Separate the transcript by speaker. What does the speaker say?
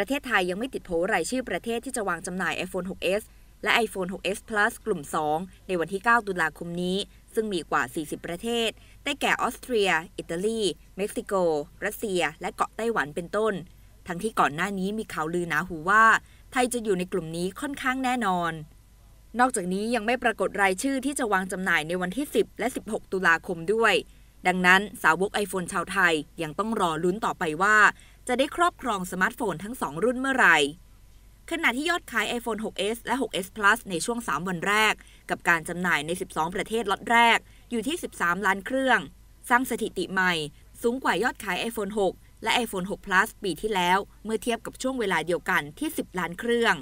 Speaker 1: ประเทศไทยยังไม่ติดโผรายชื่อประเทศที่จะวางจำหน่าย iPhone 6s และ iPhone 6s Plus กลุ่ม 2 ในวันที่ 9 ตุลาคมนี้ ซึ่งมีกว่า 40 ประเทศ ได้แก่ออสเตรีย อิตาลี เม็กซิโก รัสเซีย และเกาะไต้หวันเป็นต้น ทั้งที่ก่อนหน้านี้มีข่าวลือหนาหูว่า ไทยจะอยู่ในกลุ่มนี้ค่อนข้างแน่นอน นอกจากนี้ยังไม่ปรากฏรายชื่อที่จะวางจำหน่ายในวันที่ 10 และ 16 ตุลาคมด้วย ดังนั้นสาวกไอโฟนชาวไทย ยังต้องรอลุ้นต่อไปว่าจะได้ครอบครองสมาร์ทโฟนทั้ง 2 รุ่นเมื่อไหร่ ขณะที่ยอดขาย iPhone 6s และ 6s Plus ในช่วง 3 วันแรก กับการจำหน่ายใน 12 ประเทศล็อตแรก อยู่ที่ 13 ล้านเครื่อง สร้างสถิติใหม่ สูงกว่ายอดขาย iPhone 6 และ iPhone 6 Plus ปีที่แล้วเมื่อเทียบกับช่วงเวลาเดียวกันที่ 10 ล้านเครื่อง